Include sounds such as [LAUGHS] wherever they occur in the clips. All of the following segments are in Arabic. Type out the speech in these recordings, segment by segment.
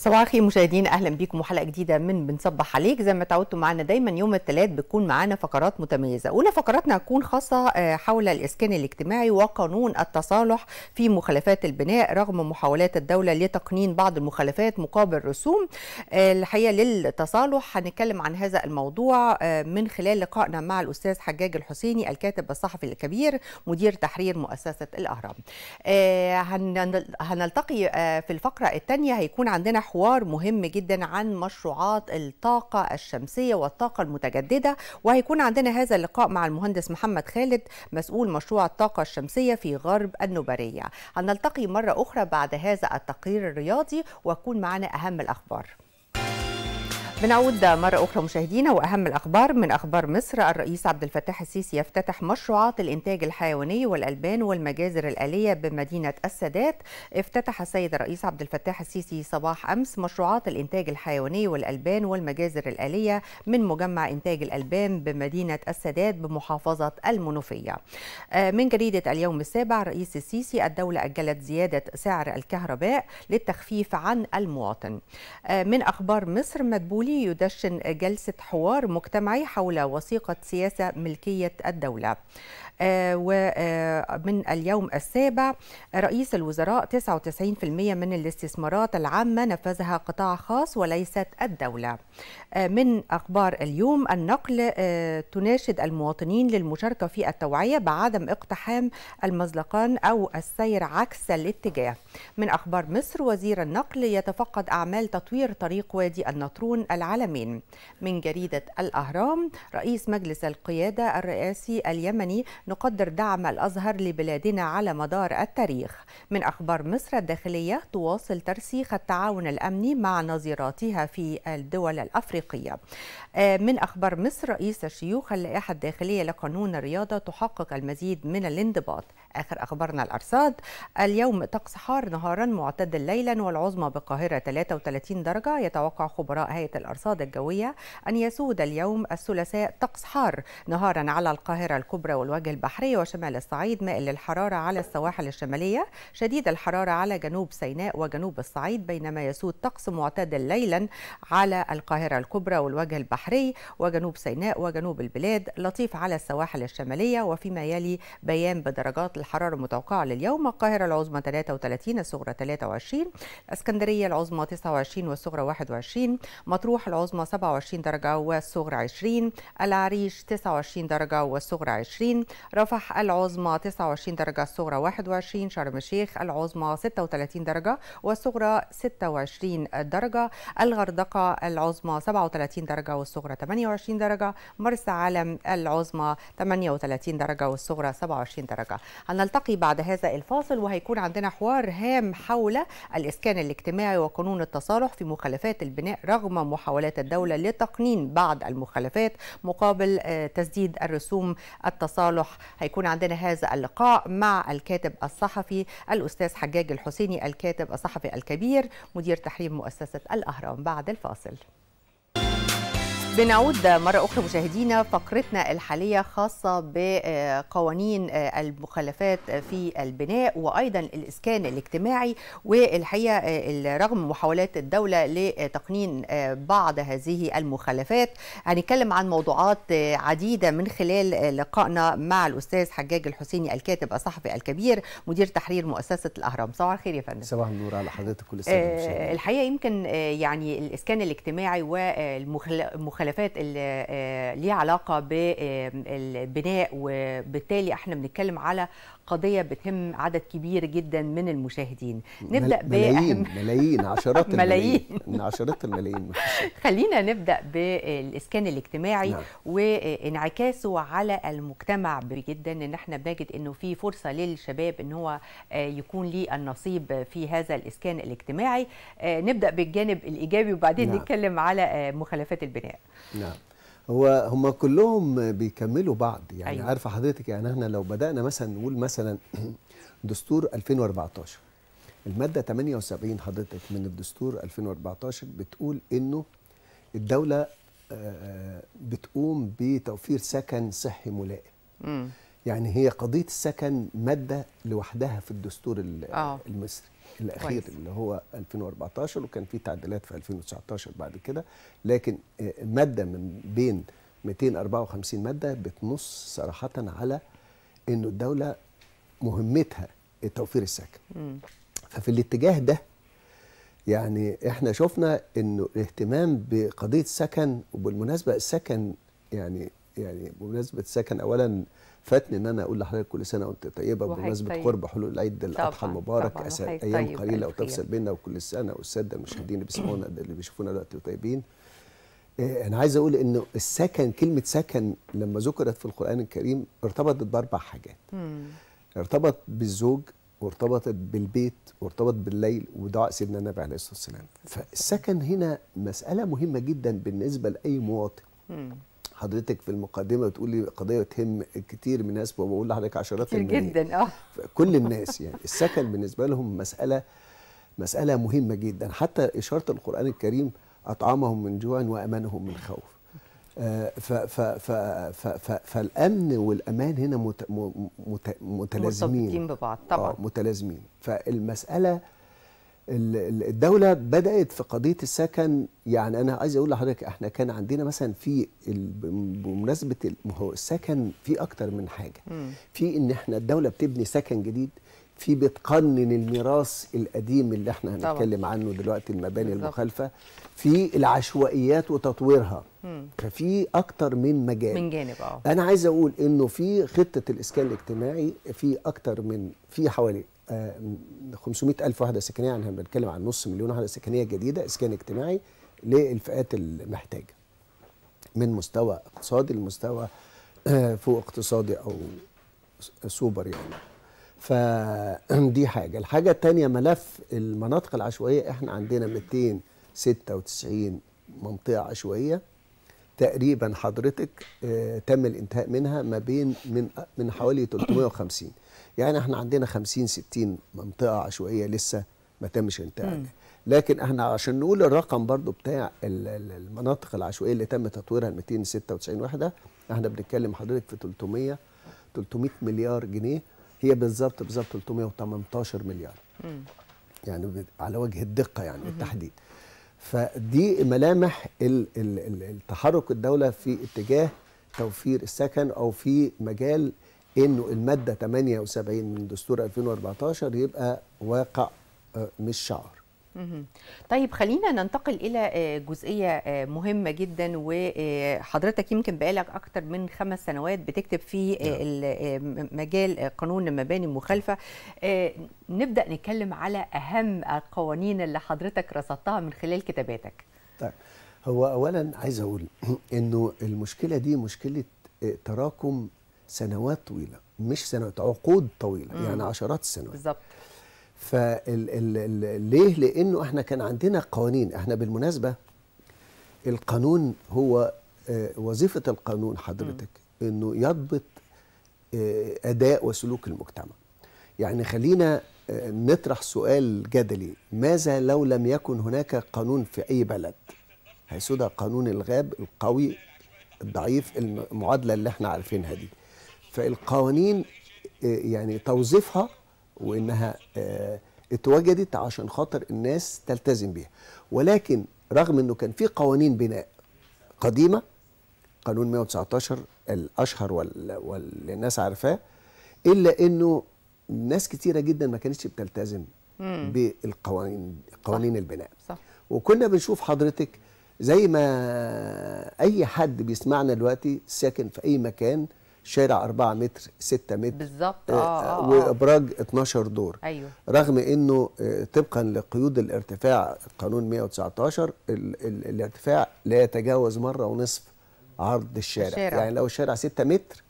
صباح الخير مشاهدين اهلا بيكم وحلقه جديده من بنصبح عليك زي ما تعودتوا معانا دايما يوم الثلاث بتكون معانا فقرات متميزه اولى فقراتنا هتكون خاصه آه، حول الاسكان الاجتماعي وقانون التصالح في مخالفات البناء رغم محاولات الدوله لتقنين بعض المخالفات مقابل رسوم آه، الحقيقه للتصالح هنتكلم عن هذا الموضوع آه، من خلال لقائنا مع الاستاذ حجاج الحسيني الكاتب الصحفي الكبير مدير تحرير مؤسسه الاهرام هنلتقي في الفقره الثانيه هيكون عندنا حوار مهم جدا عن مشروعات الطاقة الشمسية والطاقة المتجددة وهيكون عندنا هذا اللقاء مع المهندس محمد خالد مسؤول مشروع الطاقة الشمسية في غرب النبرية هنلتقي مرة أخرى بعد هذا التقرير الرياضي وكون معنا أهم الأخبار بنعود مرة أخرى مشاهدينا وأهم الأخبار من أخبار مصر الرئيس عبد الفتاح السيسي يفتتح مشروعات الإنتاج الحيواني والألبان والمجازر الآلية بمدينة السادات افتتح السيد الرئيس عبد الفتاح السيسي صباح أمس مشروعات الإنتاج الحيواني والألبان والمجازر الآلية من مجمع إنتاج الألبان بمدينة السادات بمحافظة المنوفية آه، من جريدة اليوم السابع رئيس السيسي الدولة أجلت زيادة سعر الكهرباء للتخفيف عن المواطن آه، من أخبار مصر مدبولي الدولي يدشن جلسة حوار مجتمعي حول وثيقة سياسة ملكية الدولة آه، ومن آه، اليوم السابع رئيس الوزراء 99% من الاستثمارات العامة نفذها قطاع خاص وليست الدولة آه، من أخبار اليوم النقل آه، تناشد المواطنين للمشاركة في التوعية بعدم اقتحام المزلقان أو السير عكس الاتجاه من أخبار مصر وزير النقل يتفقد أعمال تطوير طريق وادي النطرون العالمين من جريدة الأهرام رئيس مجلس القيادة الرئاسي اليمني نقدر دعم الأزهر لبلادنا على مدار التاريخ من أخبار مصر الداخلية تواصل ترسيخ التعاون الأمني مع نظيراتها في الدول الأفريقية أفريقية آه، من أخبار مصر رئيس الشيوخ اللائحة الداخلية لقانون الرياضة تحقق المزيد من الانضباط آخر أخبارنا الأرصاد اليوم طقس حار نهارا معتدل ليلا والعظمى بالقاهرة 33 درجة يتوقع خبراء هيئة الأرصاد الجوية أن يسود اليوم الثلاثاء طقس حار نهارا على القاهرة الكبرى والوجه البحري وشمال الصعيد مائل للحرارة على السواحل الشمالية شديد الحرارة على جنوب سيناء وجنوب الصعيد بينما يسود طقس معتدل ليلا على القاهرة الكبرى الكبرى والوجه البحري وجنوب سيناء وجنوب البلاد لطيف على السواحل الشمالية وفيما يلي بيان بدرجات الحرارة المتوقعة لليوم القاهرة العظمى 33 الصغرى 23 الاسكندرية العظمى 29 والصغرى 21 مطروح العظمى 27 درجة والصغرى 20 العريش 29 درجة والصغرى 20 رفح العظمى 29 درجة الصغرى 21 شرم الشيخ العظمى 36 درجة والصغرى 26 درجة الغردقة العظمى 27 37 درجة والصغرى 28 درجة مرسى علم العظمى 38 درجة والصغرى 27 درجة هنلتقي بعد هذا الفاصل وهيكون عندنا حوار هام حول الإسكان الاجتماعي وقانون التصالح في مخالفات البناء رغم محاولات الدولة لتقنين بعض المخالفات مقابل آه، تسديد الرسوم التصالح هيكون عندنا هذا اللقاء مع الكاتب الصحفي الأستاذ حجاج الحسيني الكاتب الصحفي الكبير مدير تحرير مؤسسة الأهرام بعد الفاصل بنعود مرة أخرى مشاهدينا فقرتنا الحالية خاصة بقوانين المخلفات في البناء وأيضا الإسكان الاجتماعي والحقيقة رغم محاولات الدولة لتقنين بعض هذه المخلفات هنتكلم عن موضوعات عديدة من خلال لقائنا مع الأستاذ حجاج الحسيني الكاتب الصحفي الكبير مدير تحرير مؤسسة الأهرام صباح الخير يا فندم صباح النور على حضرتك كل سنة الحقيقة يمكن يعني الإسكان الاجتماعي والمخلفات الاختلافات اللي آه، ليها علاقه بالبناء آه، وبالتالي احنا بنتكلم على قضيه بتهم عدد كبير جدا من المشاهدين نبدا ملايين [LAUGHS] ملايين عشرات الملايين عشرات الملايين [LAUGHS] خلينا نبدا بالاسكان الاجتماعي نعم. وانعكاسه على المجتمع جدا ان احنا بنجد انه في فرصه للشباب ان هو آه، يكون ليه النصيب في هذا الاسكان الاجتماعي آه، نبدا بالجانب الايجابي وبعدين نعم. نتكلم على آه، مخالفات البناء نعم هو هم كلهم بيكملوا بعض يعني أيوة. عارفه حضرتك يعني احنا لو بدانا مثلا نقول مثلا [CLEARS THROAT] دستور 2014 الماده 78 حضرتك من الدستور 2014 بتقول انه الدوله آه، آه، بتقوم بتوفير سكن صحي ملائم يعني هي قضيه السكن ماده لوحدها في الدستور أوه. آه. المصري الاخير كويس. اللي هو 2014 وكان في تعديلات في 2019 بعد كده لكن آه، ماده من بين 254 ماده بتنص صراحه على انه الدوله مهمتها توفير السكن م. ففي الاتجاه ده يعني احنا شفنا انه الاهتمام بقضيه السكن وبالمناسبه السكن يعني يعني بمناسبه سكن اولا فاتني ان انا اقول لحضرتك كل سنه وانت طيبه بمناسبه طيب. قرب حلول العيد الاضحى المبارك طبعا. ايام طيب قليله وتفصل بيننا وكل سنه والساده المشاهدين اللي بيسمعونا اللي بيشوفونا دلوقتي طيبين آه، انا عايز اقول ان السكن كلمه سكن لما ذكرت في القران الكريم ارتبطت باربع حاجات مم. ارتبط بالزوج وارتبطت بالبيت وارتبط بالليل ودعاء سيدنا النبي عليه الصلاه والسلام فالسكن هنا مساله مهمه جدا بالنسبه لاي مواطن مم. حضرتك في المقدمه بتقولي قضيه تهم كتير من الناس وبقول لحضرتك عشرات كتير جدا اه كل الناس يعني السكن بالنسبه لهم مساله مساله مهمه جدا حتى اشاره القران الكريم اطعمهم من جوع وامنهم من خوف آه، فالامن والامان هنا متلازمين ببعض طبعا آه، متلازمين فالمساله الدولة بدأت في قضية السكن يعني أنا عايز أقول لحضرتك إحنا كان عندنا مثلا في بمناسبة هو السكن في أكتر من حاجة في إن إحنا الدولة بتبني سكن جديد في بتقنن الميراث القديم اللي إحنا هنتكلم طبعا. عنه دلوقتي المباني المخالفة في العشوائيات وتطويرها ففي أكتر من مجال من جانب أه أنا عايز أقول إنه في خطة الإسكان الاجتماعي في أكتر من في حوالي 500 ألف وحدة سكنية يعني احنا بنتكلم عن نص مليون وحدة سكنية جديدة إسكان اجتماعي للفئات المحتاجة من مستوى اقتصادي لمستوى آه، فوق اقتصادي أو سوبر يعني فدي [CLEARS THROAT] حاجة الحاجة الثانية ملف المناطق العشوائية احنا عندنا 296 منطقة عشوائية تقريبا حضرتك آه، تم الانتهاء منها ما بين من من حوالي 350 يعني احنا عندنا 50 60 منطقه عشوائيه لسه ما تمش انتهاء لكن احنا عشان نقول الرقم برضو بتاع المناطق العشوائيه اللي تم تطويرها 296 وحده احنا بنتكلم حضرتك في 300 300 مليار جنيه هي بالظبط بالظبط 318 مليار يعني على وجه الدقه يعني بالتحديد فدي ملامح التحرك الدولة في اتجاه توفير السكن أو في مجال أنه المادة 78 من دستور 2014 يبقى واقع آه، مش شعار طيب خلينا ننتقل الى آه، جزئيه آه، مهمه جدا وحضرتك آه، يمكن بقالك اكتر من خمس سنوات بتكتب في نعم. مجال قانون المباني المخالفه نبدا نتكلم على اهم القوانين اللي حضرتك رصدتها من خلال كتاباتك طيب هو اولا عايز اقول [CLEARS THROAT] انه المشكله دي مشكله تراكم سنوات طويله مش سنوات عقود طويله يعني عشرات السنوات بالظبط فليه لانه احنا كان عندنا قوانين احنا بالمناسبه القانون هو آه، وظيفه القانون حضرتك انه يضبط آه، اداء وسلوك المجتمع يعني خلينا آه، نطرح سؤال جدلي ماذا لو لم يكن هناك قانون في اي بلد هيسودها قانون الغاب القوي الضعيف المعادله اللي احنا عارفينها دي فالقوانين يعني توظيفها وانها آه، اتوجدت عشان خاطر الناس تلتزم بيها ولكن رغم انه كان في قوانين بناء قديمه قانون 119 الاشهر واللي الناس عارفاه الا انه ناس كتيره جدا ما كانتش بتلتزم بالقوانين قوانين البناء صح. وكنا بنشوف حضرتك زي ما اي حد بيسمعنا دلوقتي ساكن في اي مكان شارع 4 متر 6 متر بالظبط آه, آه, آه، وابراج آه. 12 دور ايوه رغم انه آه، طبقا لقيود الارتفاع قانون 119 ال ال الارتفاع لا يتجاوز مره ونصف عرض الشارع, الشارع. يعني لو الشارع 6 متر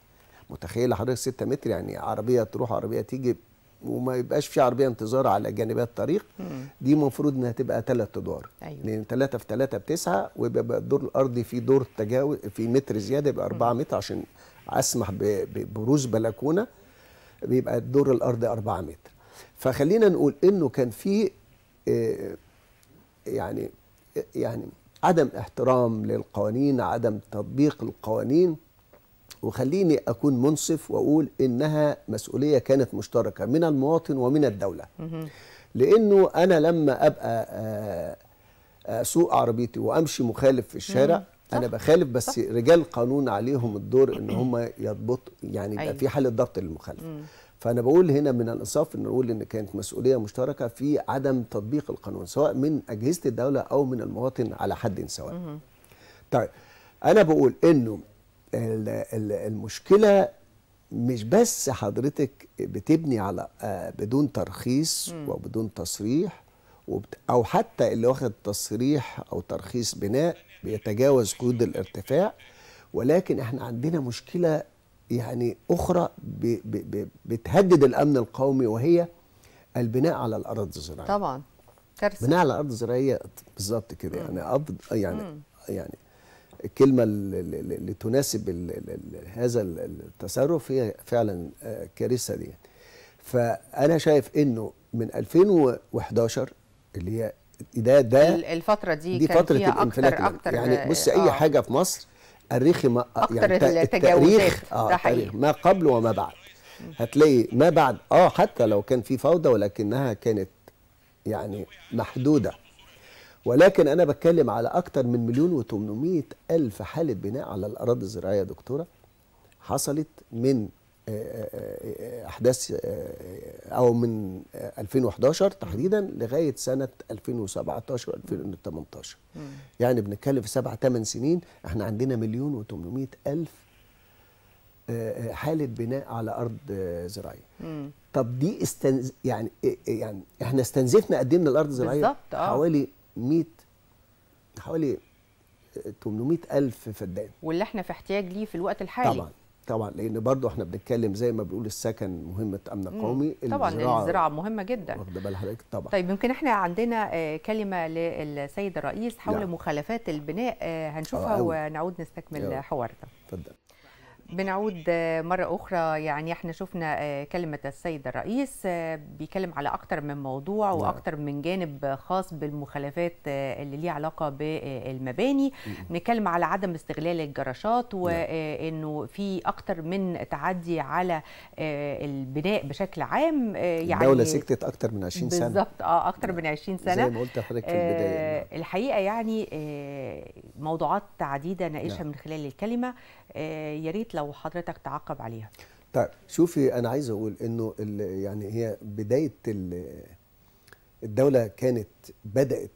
متخيل حضرتك 6 متر يعني عربيه تروح عربيه تيجي وما يبقاش في عربيه انتظار على جانبي الطريق دي المفروض انها تبقى ثلاث ادوار أيوة. يعني لان ثلاثه في ثلاثه بتسعه ويبقى الدور الارضي في دور تجاوز في متر زياده يبقى 4 متر عشان اسمح ببروز بلكونه بيبقى الدور الارضي 4 متر فخلينا نقول انه كان في آه، يعني يعني عدم احترام للقوانين عدم تطبيق القوانين وخليني اكون منصف واقول انها مسؤوليه كانت مشتركه من المواطن ومن الدوله لانه انا لما ابقى آه، آه، اسوق عربيتي وامشي مخالف في الشارع صح. انا بخالف بس صح. رجال القانون عليهم الدور ان هم يضبطوا يعني يبقى أيوة. في حاله ضبط للمخالفه فانا بقول هنا من الانصاف ان نقول ان كانت مسؤوليه مشتركه في عدم تطبيق القانون سواء من اجهزه الدوله او من المواطن على حد سواء طيب انا بقول انه المشكله مش بس حضرتك بتبني على آه، بدون ترخيص وبدون تصريح او حتى اللي واخد تصريح او ترخيص بناء بيتجاوز قيود الارتفاع ولكن احنا عندنا مشكله يعني اخرى بتهدد الامن القومي وهي البناء على الارض الزراعيه طبعا كارثه بناء على الارض الزراعيه بالظبط كده يعني أرض يعني مم. يعني الكلمه اللي تناسب هذا التصرف هي فعلا آه، كارثه دي فانا شايف انه من 2011 اللي هي ده ده الفتره دي, دي كان فتره فيها الانفلات أكتر أكتر يعني بص اي آه. حاجه في مصر الريخ ما اكتر يعني التجاوزات آه ده حقيقي ما قبل وما بعد هتلاقي ما بعد اه حتى لو كان في فوضى ولكنها كانت يعني محدوده ولكن انا بتكلم على اكتر من مليون و800 الف حاله بناء على الاراضي الزراعيه يا دكتوره حصلت من احداث او من 2011 تحديدا لغايه سنه 2017 2018 يعني بنتكلم في سبع ثمان سنين احنا عندنا مليون و800 الف آه، آه، حاله بناء على ارض آه، زراعيه طب دي استنز... يعني يعني احنا استنزفنا قد ايه من الارض الزراعيه حوالي 100 حوالي 800 الف فدان واللي احنا في احتياج ليه في الوقت الحالي طبعا طبعا لان برضو احنا بنتكلم زي ما بنقول السكن مهمه امن قومي طبعا الزراعه, الزراعة مهمه جدا واخده بال حضرتك طبعا طيب يمكن احنا عندنا آه، كلمه للسيد الرئيس حول نعم. مخالفات البناء آه، هنشوفها آه، ونعود نستكمل حوارنا اتفضل بنعود مرة أخرى يعني احنا شفنا آه، كلمة السيد الرئيس آه، بيتكلم على أكتر من موضوع نعم. وأكتر من جانب خاص بالمخالفات آه، اللي ليها علاقة بالمباني بنتكلم على عدم استغلال الجراشات وإنه نعم. في أكتر من تعدي على البناء بشكل عام يعني الدولة سكتت أكتر من 20 سنة بالظبط أه أكتر نعم. من 20 سنة زي ما قلت لحضرتك في البداية الحقيقة يعني موضوعات عديدة ناقشها من خلال الكلمة يا ريت لو حضرتك تعقب عليها طيب شوفي انا عايز اقول انه يعني هي بدايه الدوله كانت بدات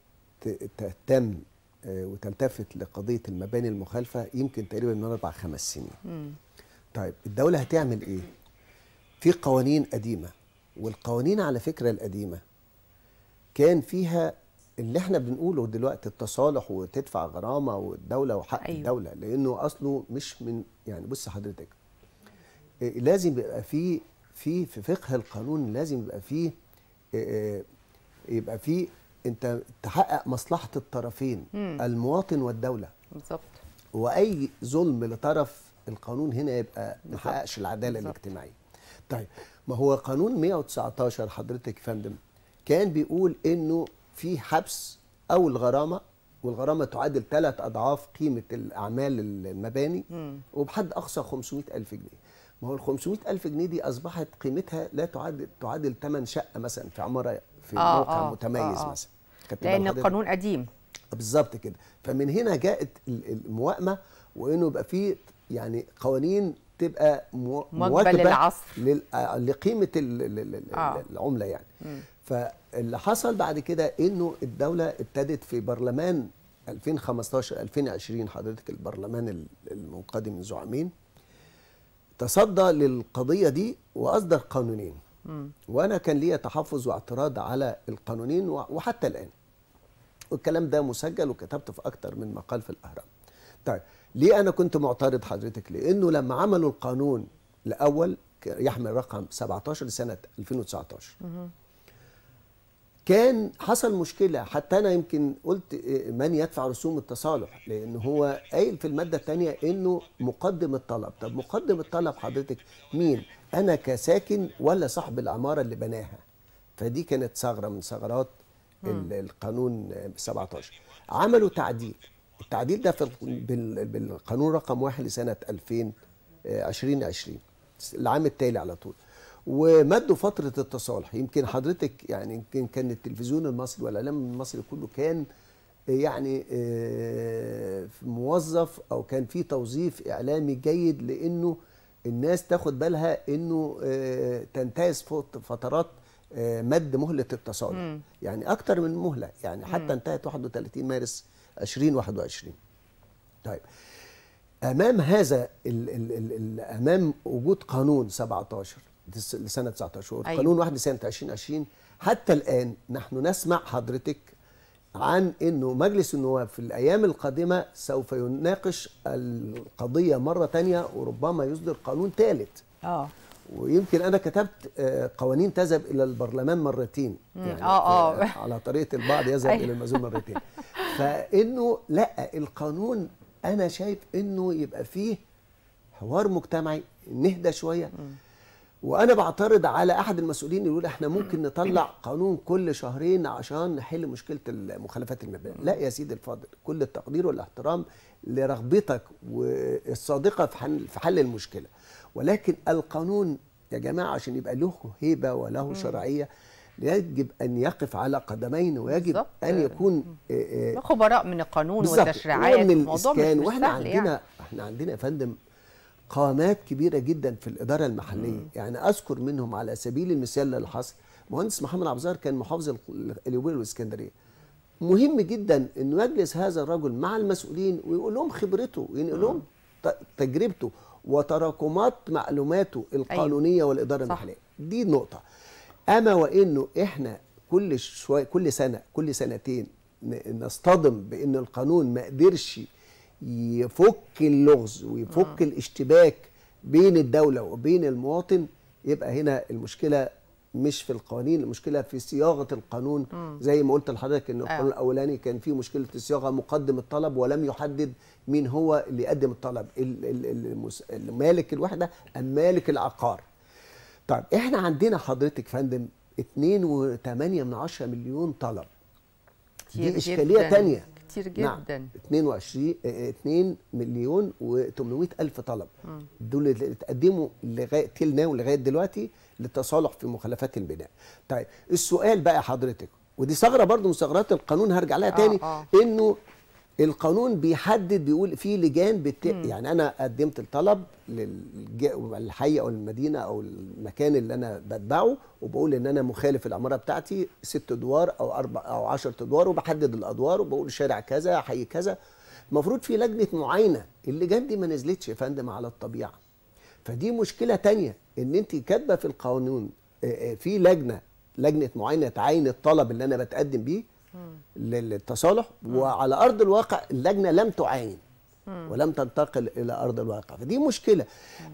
تهتم آه، وتلتفت لقضيه المباني المخالفه يمكن تقريبا من اربع خمس سنين. مم. طيب الدوله هتعمل ايه؟ في قوانين قديمه والقوانين على فكره القديمه كان فيها اللي احنا بنقوله دلوقتي التصالح وتدفع غرامه والدوله وحق أيوة. الدوله لانه اصله مش من يعني بص حضرتك آه، لازم يبقى في في في فقه القانون لازم يبقى فيه آه، آه، يبقى فيه انت تحقق مصلحه الطرفين مم. المواطن والدوله بالظبط واي ظلم لطرف القانون هنا يبقى ما حققش العداله بالزبط. الاجتماعيه طيب ما هو قانون 119 حضرتك يا فندم كان بيقول انه في حبس او الغرامه والغرامة تعادل ثلاث أضعاف قيمة الأعمال المباني وبحد أقصى 500 ألف جنيه ما هو ال 500 ألف جنيه دي أصبحت قيمتها لا تعادل تعادل ثمن شقة مثلا في عمارة في آه, آه، موقع آه متميز آه آه. مثلا لأن القانون قديم بالظبط كده فمن هنا جاءت الموائمة وإنه يبقى في يعني قوانين تبقى مواكبة للعصر آه، لقيمة آه. العملة يعني مم. اللي حصل بعد كده انه الدوله ابتدت في برلمان 2015 2020 حضرتك البرلمان المنقدم من زعامين تصدى للقضيه دي واصدر قانونين م. وانا كان ليا تحفظ واعتراض على القانونين وحتى الان والكلام ده مسجل وكتبته في اكتر من مقال في الاهرام طيب ليه انا كنت معترض حضرتك لانه لما عملوا القانون الاول يحمل رقم 17 لسنه 2019 م. كان حصل مشكله حتى انا يمكن قلت آه، من يدفع رسوم التصالح لان هو قايل في الماده الثانيه انه مقدم الطلب طب مقدم الطلب حضرتك مين انا كساكن ولا صاحب العماره اللي بناها فدي كانت ثغره من ثغرات القانون 17 عملوا تعديل التعديل ده في بالقانون رقم 1 لسنه 2000 2020 آه، العام التالي على طول ومدوا فتره التصالح يمكن حضرتك يعني يمكن كان التلفزيون المصري والاعلام المصري كله كان آه، يعني آه، موظف او كان في توظيف اعلامي جيد لانه الناس تاخد بالها انه آه، تنتهز فترات مد مهله التصالح يعني اكتر من مهله يعني حتى انتهت 31 مارس 2021 طيب امام هذا الـ الـ الـ الـ امام وجود قانون 17 لسنه 19 شهور أيوة. قانون واحد لسنه 2020 حتى الان نحن نسمع حضرتك عن انه مجلس النواب في الايام القادمه سوف يناقش القضيه مره ثانيه وربما يصدر قانون ثالث اه ويمكن انا كتبت آه، قوانين تذهب الى البرلمان مرتين يعني آه آه. على طريقه البعض يذهب أيوة. الى المازون مرتين فانه لا القانون انا شايف انه يبقى فيه حوار مجتمعي نهدى شويه وانا بعترض على احد المسؤولين يقول احنا ممكن نطلع قانون كل شهرين عشان نحل مشكله المخالفات المبدئيه لا يا سيدي الفاضل كل التقدير والاحترام لرغبتك الصادقه في في حل المشكله ولكن القانون يا جماعه عشان يبقى له هيبه وله شرعيه يجب ان يقف على قدمين ويجب بالزبط. ان يكون آه، آه، خبراء من القانون والتشريعات الموضوع مش, مش واحنا سهل يعني. عندنا يعني. احنا عندنا يا فندم قامات كبيره جدا في الاداره المحليه مم. يعني اذكر منهم على سبيل المثال اللي حصل مهندس محمد عبد كان محافظ اليوبيل والاسكندريه مهم جدا انه يجلس هذا الرجل مع المسؤولين ويقول لهم خبرته يعني وينقل لهم تجربته وتراكمات معلوماته القانونيه أيوه. والاداره صح. المحليه دي النقطه اما وانه احنا كل شويه كل سنه كل سنتين نصطدم بان القانون ما قدرش يفك اللغز ويفك آه. الاشتباك بين الدولة وبين المواطن يبقى هنا المشكلة مش في القوانين المشكله في صياغه القانون م. آه. زي ما قلت لحضرتك ان القانون آه. الاولاني كان فيه مشكله الصياغه مقدم الطلب ولم يحدد مين هو اللي يقدم الطلب مالك الوحده ام مالك العقار طيب احنا عندنا حضرتك فندم 2.8 مليون طلب دي اشكاليه ثانيه كتير نعم. جدا نعم 22 2 مليون و800 الف طلب م. دول اللي اتقدموا لغايه تلنا ولغايه دلوقتي للتصالح في مخالفات البناء طيب السؤال بقى حضرتك ودي ثغره برضو من ثغرات القانون هرجع لها آه، تاني آه آه. انه القانون بيحدد بيقول في لجان بت... يعني انا قدمت الطلب للحي او المدينه او المكان اللي انا بتبعه وبقول ان انا مخالف العماره بتاعتي ست ادوار او اربع او 10 ادوار وبحدد الادوار وبقول شارع كذا حي كذا المفروض في لجنه معاينه اللجان دي ما نزلتش يا فندم على الطبيعه فدي مشكله تانية ان انت كاتبه في القانون في لجنه لجنه معاينه تعين الطلب اللي انا بتقدم بيه للتصالح وعلى ارض الواقع اللجنه لم تعاين ولم تنتقل الى ارض الواقع فدي مشكله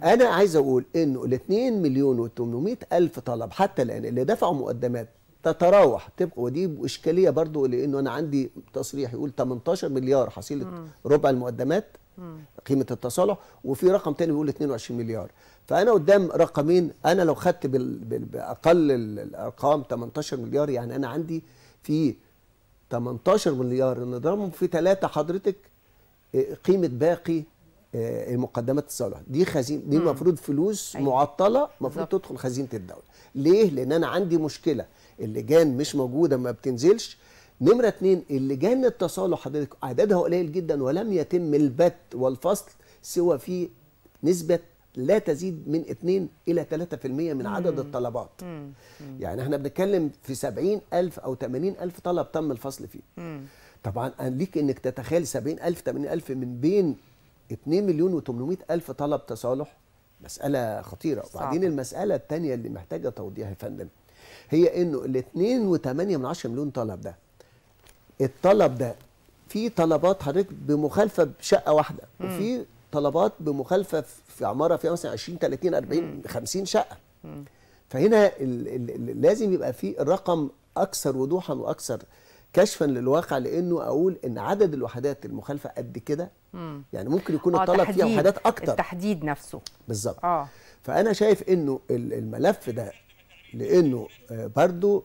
انا عايز اقول انه ال 2 مليون و800 الف طلب حتى الان اللي دفعوا مقدمات تتراوح تبقى ودي اشكاليه برضو لانه انا عندي تصريح يقول 18 مليار حصيله ربع المقدمات قيمه التصالح وفي رقم تاني بيقول 22 مليار فانا قدام رقمين انا لو خدت باقل الارقام 18 مليار يعني انا عندي في 18 مليار ان ضربهم في ثلاثه حضرتك آه، قيمه باقي آه، المقدمات الصالحة دي خزينه دي المفروض فلوس أيوة. معطله المفروض تدخل خزينه الدوله ليه لان انا عندي مشكله اللجان مش موجوده ما بتنزلش نمره اتنين اللجان التصالح حضرتك أعدادها قليل جدا ولم يتم البت والفصل سوى في نسبه لا تزيد من 2 إلى 3% من عدد الطلبات يعني احنا بنتكلم في 70 ألف أو 80 ألف طلب تم الفصل فيه طبعا ليك انك تتخيل 70000 80000 من بين 2 مليون و800 الف طلب تصالح مساله خطيره صعب. وبعدين المساله الثانيه اللي محتاجه توضيح يا فندم هي انه ال 2.8 من 10 مليون طلب ده الطلب ده في طلبات حضرتك بمخالفه بشقه واحده وفي طلبات بمخالفه في عماره فيها مثلا 20 30 40 50 شقه فهنا الـ الـ لازم يبقى في الرقم اكثر وضوحا واكثر كشفا للواقع لانه اقول ان عدد الوحدات المخالفه قد كده يعني ممكن يكون آه، الطلب فيها وحدات اكتر التحديد نفسه بالظبط اه فانا شايف انه الملف ده لانه آه، برضو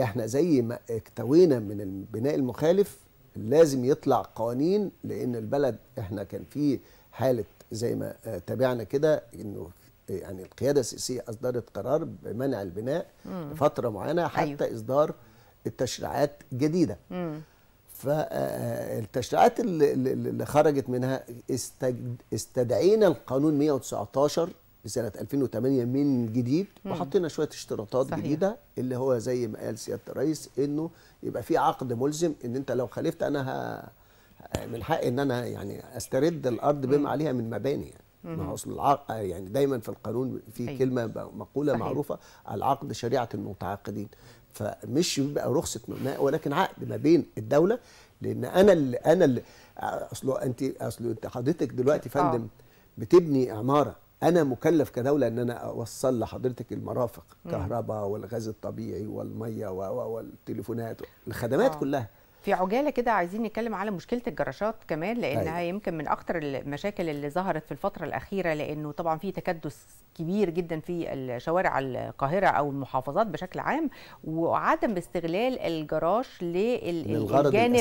احنا زي ما اكتوينا من البناء المخالف لازم يطلع قوانين لان البلد احنا كان فيه حاله زي ما آه، تابعنا كده انه آه، يعني القياده السياسيه اصدرت قرار بمنع البناء مم. لفتره معينه حتى أيوه. اصدار التشريعات جديده مم. فالتشريعات آه، اللي خرجت منها استدعينا القانون 119 لسنه 2008 من جديد وحطينا شويه اشتراطات صحيح. جديده اللي هو زي ما قال سياده الرئيس انه يبقى في عقد ملزم ان انت لو خالفت انا من حقي ان انا يعني استرد الارض بما عليها من مباني يعني ما هو اصل العقد يعني دايما في القانون في أيوة. كلمه مقوله صحيح. معروفه العقد شريعه المتعاقدين فمش بيبقى رخصه مبناء ولكن عقد ما بين الدوله لان انا اللي انا اللي اصل انت اصل انت حضرتك دلوقتي فندم آه. بتبني عماره انا مكلف كدوله ان انا اوصل لحضرتك المرافق كهرباء والغاز الطبيعي والميه والتليفونات الخدمات أوه. كلها في عجاله كده عايزين نتكلم على مشكله الجراشات كمان لانها أيوة. يمكن من اخطر المشاكل اللي ظهرت في الفتره الاخيره لانه طبعا في تكدس كبير جدا في شوارع القاهره او المحافظات بشكل عام وعدم استغلال الجراش للجانب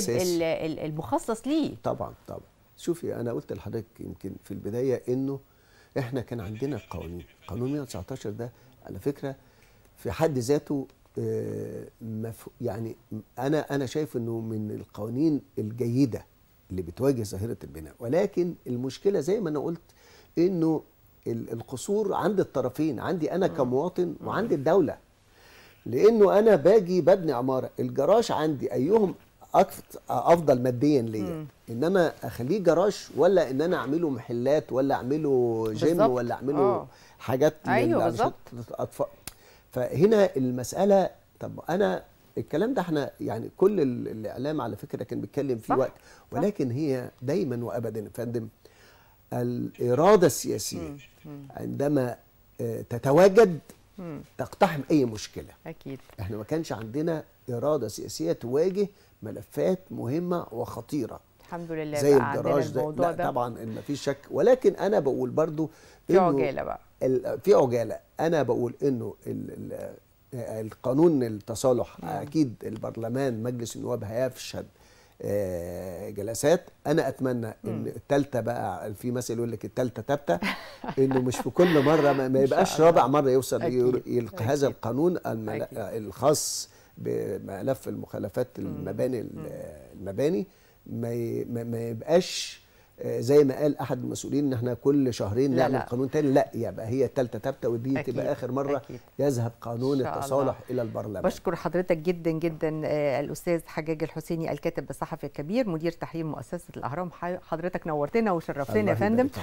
المخصص ليه طبعا طبعا شوفي انا قلت لحضرتك يمكن في البدايه انه احنا كان عندنا قوانين قانون 119 ده على فكره في حد ذاته آه، يعني انا انا شايف انه من القوانين الجيده اللي بتواجه ظاهره البناء ولكن المشكله زي ما انا قلت انه القصور عند الطرفين عندي انا كمواطن وعند الدوله لانه انا باجي ببني عماره الجراج عندي ايهم افضل ماديا ليا ان انا اخليه جراج ولا ان انا اعمله محلات ولا اعمله جيم ولا اعمله آه. حاجات ايوه بالظبط فهنا المساله طب انا الكلام ده احنا يعني كل الاعلام على فكره كان بيتكلم فيه وقت ولكن صح. هي دايما وابدا يا فندم الاراده السياسيه عندما آه، تتواجد تقتحم اي مشكله اكيد احنا ما كانش عندنا اراده سياسيه تواجه ملفات مهمه وخطيره الحمد لله زي عندنا ده, ده, ده طبعا ما فيش شك ولكن انا بقول برضو في عجاله بقى في عجاله انا بقول انه القانون التصالح نعم. اكيد البرلمان مجلس النواب هيفشل آه، جلسات انا اتمنى ان الثالثه بقى في مثل يقول لك الثالثه ثابته انه مش في كل مره ما [LAUGHS] يبقاش رابع مره يوصل يلقى هذا القانون الخاص بملف المخالفات المباني المباني ما يبقاش آه، زي ما قال احد المسؤولين ان احنا كل شهرين نعمل لا لا. قانون تاني لا يبقى هي الثالثه ثابته ودي تبقى اخر مره أكيد. يذهب قانون التصالح الى البرلمان بشكر حضرتك جدا جدا آه، الاستاذ حجاج الحسيني الكاتب الصحفي الكبير مدير تحرير مؤسسه الاهرام حضرتك نورتنا وشرفتنا يا فندم